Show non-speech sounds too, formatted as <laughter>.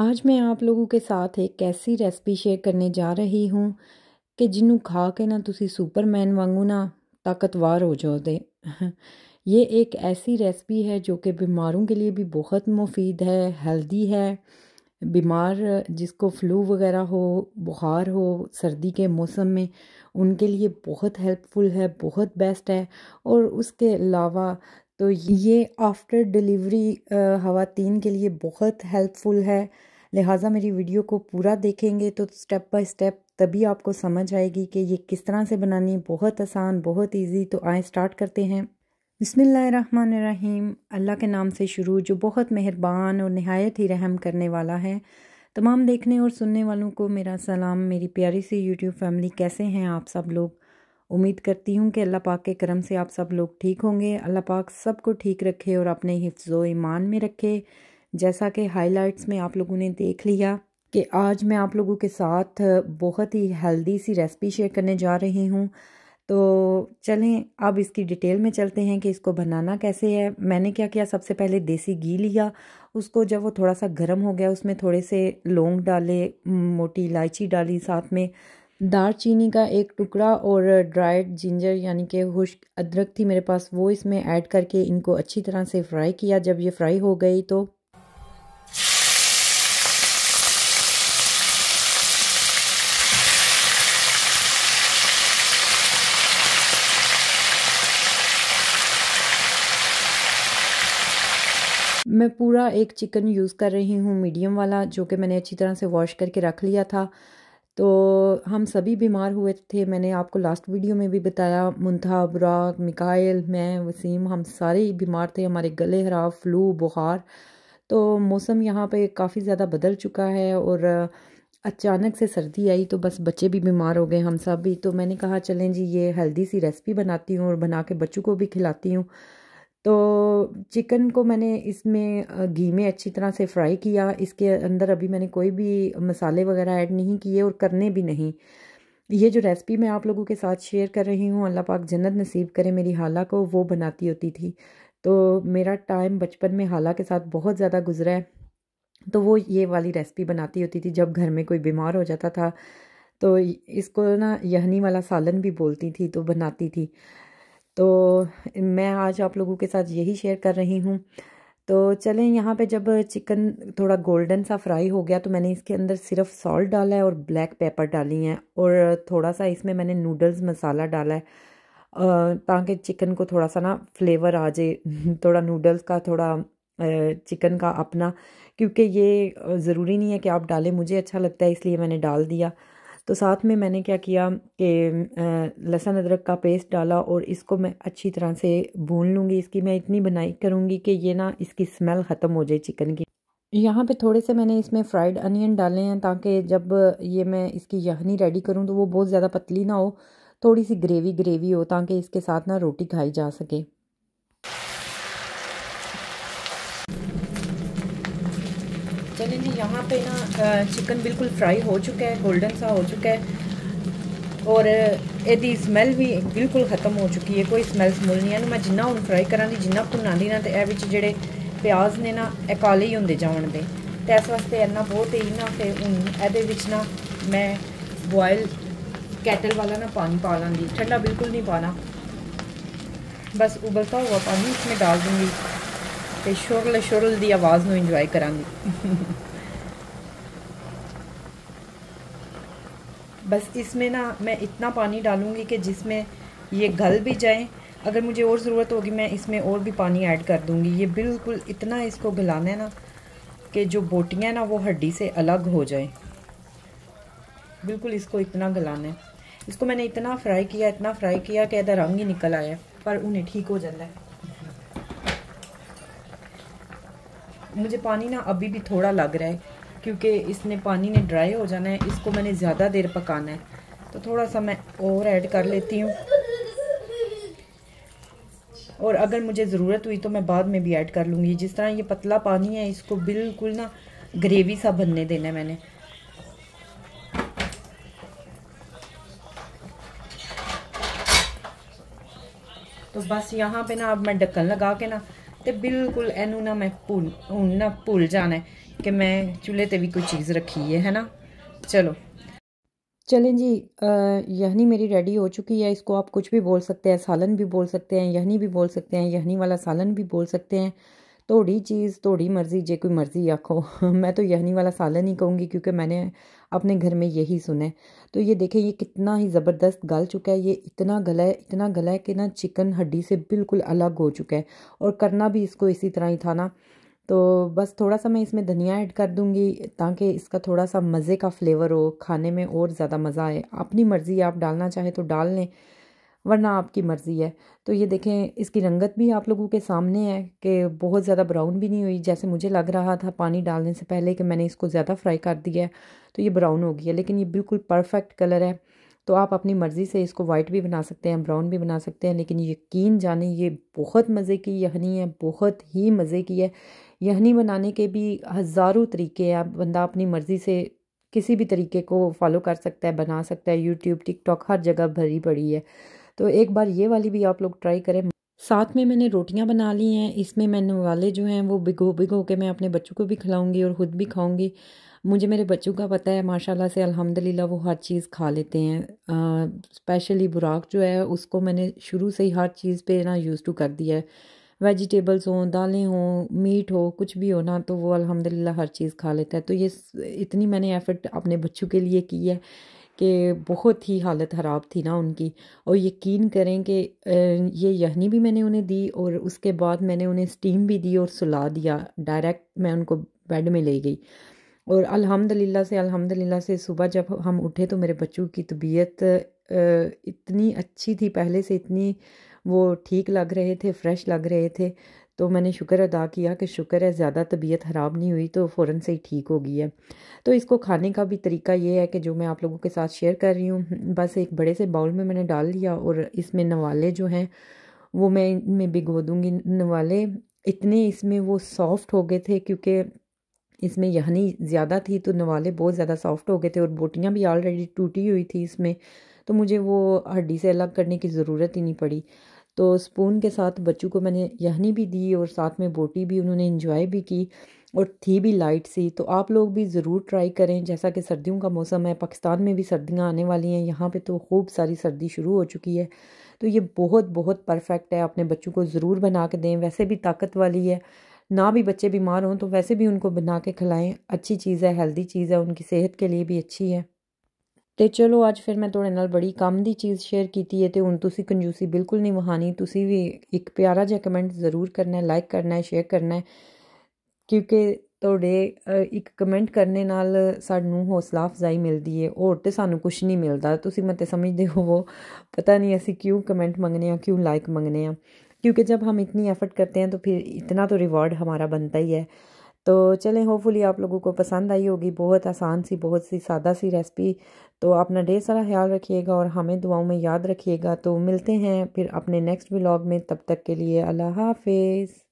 आज मैं आप लोगों के साथ एक ऐसी रेसिपी शेयर करने जा रही हूँ कि जिन्हों खा के ना ਨਾ सुपरमैन वागू ना ताकतवर हो जाओ दे <laughs> ये एक ऐसी रेसिपी है जो कि बीमारों के लिए भी बहुत मुफीद है हेल्दी है बीमार जिसको फ्लू वगैरह हो बुखार हो सर्दी के मौसम में उनके लिए बहुत हेल्पफुल है बहुत बेस्ट है और उसके अलावा तो ये आफ्टर डिलीवरी हवातीन के लिए बहुत हेल्पफुल है लिहाजा मेरी वीडियो को पूरा देखेंगे तो स्टेप बाय स्टेप तभी आपको समझ आएगी कि ये किस तरह से बनानी बहुत आसान बहुत इजी तो आए स्टार्ट करते हैं बसमीम अल्लाह के नाम से शुरू जो बहुत मेहरबान और नहायत ही रहम करने वाला है तमाम देखने और सुनने वालों को मेरा सलाम मेरी प्यारी सी यूट्यूब फैमिली कैसे हैं आप सब लोग उम्मीद करती हूँ कि अल्लाह पाक के करम से आप सब लोग ठीक होंगे अल्लाह पाक सबको ठीक रखे और अपने हिफ्ज़ ईमान में रखे जैसा कि हाइलाइट्स में आप लोगों ने देख लिया कि आज मैं आप लोगों के साथ बहुत ही हेल्दी सी रेसिपी शेयर करने जा रही हूँ तो चलें अब इसकी डिटेल में चलते हैं कि इसको बनाना कैसे है मैंने क्या किया सबसे पहले देसी घी लिया उसको जब वो थोड़ा सा गर्म हो गया उसमें थोड़े से लौंग डाले मोटी इलायची डाली साथ में चीनी का एक टुकड़ा और ड्राइड जिंजर यानी कि खुश्क अदरक थी मेरे पास वो इसमें ऐड करके इनको अच्छी तरह से फ्राई किया जब ये फ्राई हो गई तो मैं पूरा एक चिकन यूज़ कर रही हूँ मीडियम वाला जो कि मैंने अच्छी तरह से वॉश करके रख लिया था तो हम सभी बीमार हुए थे मैंने आपको लास्ट वीडियो में भी बताया मुंथा बुराग मिकाइल मैं वसीम हम सारे ही बीमार थे हमारे गले हरा फ्लू बुखार तो मौसम यहाँ पे काफ़ी ज़्यादा बदल चुका है और अचानक से सर्दी आई तो बस बच्चे भी बीमार हो गए हम सब भी तो मैंने कहा चलें जी ये हेल्दी सी रेसिपी बनाती हूँ और बना के बच्चों को भी खिलाती हूँ तो चिकन को मैंने इसमें घी में अच्छी तरह से फ्राई किया इसके अंदर अभी मैंने कोई भी मसाले वगैरह ऐड नहीं किए और करने भी नहीं ये जो रेसिपी मैं आप लोगों के साथ शेयर कर रही हूँ अल्लाह पाक जन्नत नसीब करे मेरी हाला को वो बनाती होती थी तो मेरा टाइम बचपन में हाला के साथ बहुत ज़्यादा गुजरा है तो वो ये वाली रेसिपी बनाती होती थी जब घर में कोई बीमार हो जाता था तो इसको ना यहनी वाला सालन भी बोलती थी तो बनाती थी तो मैं आज आप लोगों के साथ यही शेयर कर रही हूँ तो चलें यहाँ पे जब चिकन थोड़ा गोल्डन सा फ्राई हो गया तो मैंने इसके अंदर सिर्फ सॉल्ट डाला है और ब्लैक पेपर डाली है और थोड़ा सा इसमें मैंने नूडल्स मसाला डाला है ताकि चिकन को थोड़ा सा ना फ्लेवर आ जाए <laughs> थोड़ा नूडल्स का थोड़ा चिकन का अपना क्योंकि ये ज़रूरी नहीं है कि आप डालें मुझे अच्छा लगता है इसलिए मैंने डाल दिया तो साथ में मैंने क्या किया कि लहसुन अदरक का पेस्ट डाला और इसको मैं अच्छी तरह से भून लूँगी इसकी मैं इतनी बनाई करूँगी कि ये ना इसकी स्मेल ख़त्म हो जाए चिकन की यहाँ पे थोड़े से मैंने इसमें फ्राइड अनियन डाले हैं ताकि जब ये मैं इसकी यखनी रेडी करूँ तो वो बहुत ज़्यादा पतली ना हो थोड़ी सी ग्रेवी ग्रेवी हो ताकि इसके साथ ना रोटी खाई जा सके मैंने ना यहाँ पे ना चिकन बिल्कुल फ्राई हो चुका है गोल्डन सा हो चुका है और ਇਹਦੀ ਸਮੈਲ ਵੀ ਬਿਲਕੁਲ ਖਤਮ ਹੋ ਚੁੱਕੀ ਹੈ ਕੋਈ ਸਮੈਲ ਸਮੂਲ ਨਹੀਂ ਹੈ ਮੈਂ ਜਿੰਨਾ ਹੁਣ ਫਰਾਈ ਕਰਾਂਗੀ ਜਿੰਨਾ ਭੁੰਨਾਂਦੀ ਨਾ ਤੇ ਇਹ ਵਿੱਚ ਜਿਹੜੇ ਪਿਆਜ਼ ਨੇ ਨਾ ਇਹ ਕਾਲੇ ਹੀ ਹੁੰਦੇ ਜਾਣ ਦੇ ਤੇ ਇਸ ਵਾਸਤੇ ਇਹਨਾਂ ਬਹੁਤ ਹੀ ਨਾ ਤੇ ਹੁਣ ਇਹਦੇ ਵਿੱਚ ਨਾ ਮੈਂ ਬੋਇਲ ਕੈਟਲ ਵਾਲਾ ਨਾ ਪਾਣੀ ਪਾ ਲਾਂਗੀ ਠੰਡਾ ਬਿਲਕੁਲ ਨਹੀਂ ਪਾਣਾ बस उबलता हुआ पानी इसमें डाल दूँगी ਤੇ शुरल ਸ਼ੁਰਲ ਦੀ ਆਵਾਜ਼ ਨੂੰ ਇੰਜੋਏ ਕਰਾਂਗੇ बस इसमें ना मैं इतना पानी डालूंगी कि जिसमें ये गल भी जाए अगर मुझे और ज़रूरत होगी मैं इसमें और भी पानी ऐड कर दूंगी ये बिल्कुल इतना इसको गलाना है ना कि जो बोटियाँ ना वो हड्डी से अलग हो जाए बिल्कुल इसको इतना गलाना है इसको मैंने इतना फ्राई किया इतना फ्राई किया कि अदा रंग ही निकल आया पर उन्हें ठीक हो जाता है मुझे पानी ना अभी भी थोड़ा लग रहा है क्योंकि इसने पानी ने ड्राई हो जाना है इसको मैंने ज़्यादा देर पकाना है तो थोड़ा सा मैं और ऐड कर लेती हूँ और अगर मुझे ज़रूरत हुई तो मैं बाद में भी ऐड कर लूँगी जिस तरह ये पतला पानी है इसको बिल्कुल ना ग्रेवी सा बनने देना है मैंने तो बस यहाँ पे ना अब मैं ढक्कन लगा के ना इनू ना मैं भूल ਮੈਂ ना भूल जाना है कि मैं चूल्हे पर भी कोई चीज़ रखी है है ना चलो चलें जी यहनी मेरी रेडी हो चुकी है इसको आप कुछ भी बोल सकते हैं सालन भी बोल सकते हैं यहनी भी बोल सकते हैं यहनी वाला सालन भी बोल सकते हैं थोड़ी चीज़ थोड़ी मर्ज़ी जे कोई मर्ज़ी आखो <laughs> मैं तो यहनी वाला सालन ही कहूँगी क्योंकि मैंने अपने घर में यही सुना है तो ये देखें ये कितना ही ज़बरदस्त गल चुका है ये इतना गला है इतना गला है कि ना चिकन हड्डी से बिल्कुल अलग हो चुका है और करना भी इसको इसी तरह ही था ना तो बस थोड़ा सा मैं इसमें धनिया ऐड कर दूँगी ताकि इसका थोड़ा सा मज़े का फ्लेवर हो खाने में और ज़्यादा मज़ा आए अपनी मर्ज़ी आप डालना चाहें तो डाल लें वरना आपकी मर्ज़ी है तो ये देखें इसकी रंगत भी आप लोगों के सामने है कि बहुत ज़्यादा ब्राउन भी नहीं हुई जैसे मुझे लग रहा था पानी डालने से पहले कि मैंने इसको ज़्यादा फ्राई कर दिया है तो ये ब्राउन हो गया लेकिन ये बिल्कुल परफेक्ट कलर है तो आप अपनी मर्ज़ी से इसको वाइट भी बना सकते हैं ब्राउन भी बना सकते हैं लेकिन यकीन जाने ये बहुत मज़े की यहनी है बहुत ही मज़े की है यहनी बनाने के भी हज़ारों तरीके हैं बंदा अपनी मर्ज़ी से किसी भी तरीके को फॉलो कर सकता है बना सकता है यूट्यूब टिकटॉक हर जगह भरी पड़ी है तो एक बार ये वाली भी आप लोग ट्राई करें साथ में मैंने रोटियां बना ली हैं इसमें मैंने वाले जो हैं वो भिगो भिगो के मैं अपने बच्चों को भी खिलाऊंगी और ख़ुद भी खाऊंगी मुझे मेरे बच्चों का पता है माशाल्लाह से अल्हम्दुलिल्लाह वो हर चीज़ खा लेते हैं स्पेशली बुराक जो है उसको मैंने शुरू से ही हर चीज़ पे ना यूज़ टू कर दिया है वेजिटेबल्स हों दालें हों मीट हो कुछ भी हो ना तो वो अल्हम्दुलिल्लाह हर चीज़ खा लेता है तो ये इतनी मैंने एफ़र्ट अपने बच्चों के लिए की है कि बहुत ही हालत ख़राब थी ना उनकी और यकीन करें कि ये यहनी भी मैंने उन्हें दी और उसके बाद मैंने उन्हें स्टीम भी दी और सुला दिया डायरेक्ट मैं उनको बेड में ले गई और अल्हम्दुलिल्लाह से अल्हम्दुलिल्लाह से सुबह जब हम उठे तो मेरे बच्चों की तबीयत इतनी अच्छी थी पहले से इतनी वो ठीक लग रहे थे फ्रेश लग रहे थे तो मैंने शुक्र अदा किया कि शुक्र है ज़्यादा तबीयत ख़राब नहीं हुई तो फ़ौर से ही ठीक हो गई है तो इसको खाने का भी तरीका ये है कि जो मैं आप लोगों के साथ शेयर कर रही हूँ बस एक बड़े से बाउल में मैंने डाल लिया और इसमें नवाले जो हैं वो मैं इनमें भिगो दूँगी नवाले इतने इसमें वो सॉफ्ट हो गए थे क्योंकि इसमें यहनी ज़्यादा थी तो नवाले बहुत ज़्यादा सॉफ्ट हो गए थे और बोटियाँ भी ऑलरेडी टूटी हुई थी इसमें तो मुझे वो हड्डी से अलग करने की ज़रूरत ही नहीं पड़ी तो स्पून के साथ बच्चों को मैंने यहनी भी दी और साथ में बोटी भी उन्होंने इंजॉय भी की और थी भी लाइट सी तो आप लोग भी ज़रूर ट्राई करें जैसा कि सर्दियों का मौसम है पाकिस्तान में भी सर्दियाँ आने वाली हैं यहाँ पे तो खूब सारी सर्दी शुरू हो चुकी है तो ये बहुत बहुत परफेक्ट है अपने बच्चों को ज़रूर बना के दें वैसे भी ताकत वाली है ना भी बच्चे बीमार हों तो वैसे भी उनको बना के खिलाएं अच्छी चीज़ है हेल्दी चीज़ है उनकी सेहत के लिए भी अच्छी है ਤੇ ਚਲੋ ਅੱਜ ਫਿਰ ਮੈਂ ਤੁਹਾਡੇ ਨਾਲ ਬੜੀ ਕੰਮ ਦੀ ਚੀਜ਼ ਸ਼ੇਅਰ ਕੀਤੀ ਹੈ ਤੇ ਹੁਣ ਤੁਸੀਂ ਕੰਜੂਸੀ ਬਿਲਕੁਲ ਨਹੀਂ ਵਹਾਨੀ ਤੁਸੀਂ ਵੀ ਇੱਕ ਪਿਆਰਾ ਜਿਹਾ ਕਮੈਂਟ ਜ਼ਰੂਰ ਕਰਨਾ ਹੈ ਲਾਈਕ ਕਰਨਾ ਹੈ ਸ਼ੇਅਰ ਕਰਨਾ ਹੈ ਕਿਉਂਕਿ ਤੁਹਾਡੇ ਇੱਕ ਕਮੈਂਟ ਕਰਨੇ ਨਾਲ ਸਾਨੂੰ ਹੌਸਲਾ ਅਫਜ਼ਾਈ ਮਿਲਦੀ ਹੈ ਹੋਰ ਤੇ ਸਾਨੂੰ ਕੁਝ ਨਹੀਂ ਮਿਲਦਾ ਤੁਸੀਂ ਮਤੇ ਸਮਝਦੇ ਹੋਵੋ ਪਤਾ ਨਹੀਂ ਅਸੀਂ ਕਿਉਂ ਕਮੈਂਟ ਮੰਗਨੇ ਆ ਕਿਉਂ ਲਾਈਕ ਮੰਗਨੇ ਆ ਕਿਉਂਕਿ ਜਦ ਹਮ ਇਤਨੀ ਐਫਰਟ ਕਰਤੇ ਹਾਂ ਤਾਂ ਫਿਰ ਇਤਨਾ ਤਾਂ ਰਿਵਾਰਡ ਹਮਾਰਾ ਬਣਦਾ ਹੀ ਹੈ तो चलें होपफुली आप लोगों को पसंद आई होगी बहुत आसान सी बहुत सी सादा सी रेसिपी तो अपना ढेर सारा ख्याल रखिएगा और हमें दुआओं में याद रखिएगा तो मिलते हैं फिर अपने नेक्स्ट व्लॉग में तब तक के लिए अल्लाह हाफिज़